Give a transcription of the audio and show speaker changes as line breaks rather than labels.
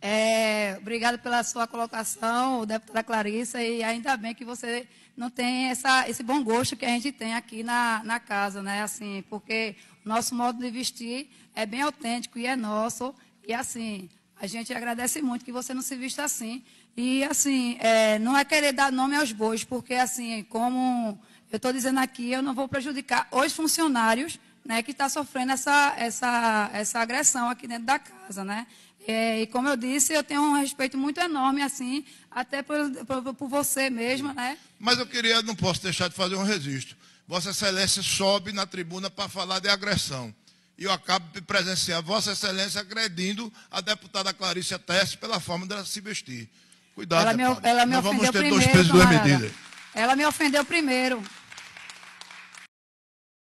É, obrigado pela sua colocação, deputada Clarissa, e ainda bem que você não tem essa, esse bom gosto que a gente tem aqui na, na casa, né? Assim, porque o nosso modo de vestir é bem autêntico e é nosso. E assim, a gente agradece muito que você não se vista assim. E assim, é, não é querer dar nome aos bois, porque assim, como eu estou dizendo aqui, eu não vou prejudicar os funcionários né, que está sofrendo essa, essa, essa agressão aqui dentro da casa, né? É, e como eu disse, eu tenho um respeito muito enorme, assim, até por, por, por você mesmo, né?
Mas eu queria, não posso deixar de fazer um registro. Vossa Excelência sobe na tribuna para falar de agressão. E eu acabo de presenciar Vossa Excelência agredindo a deputada Clarice Teste pela forma dela se vestir. Cuidado, ela me, ela me ofendeu vamos ter primeiro, dois pesos duas medidas.
Ela me ofendeu primeiro.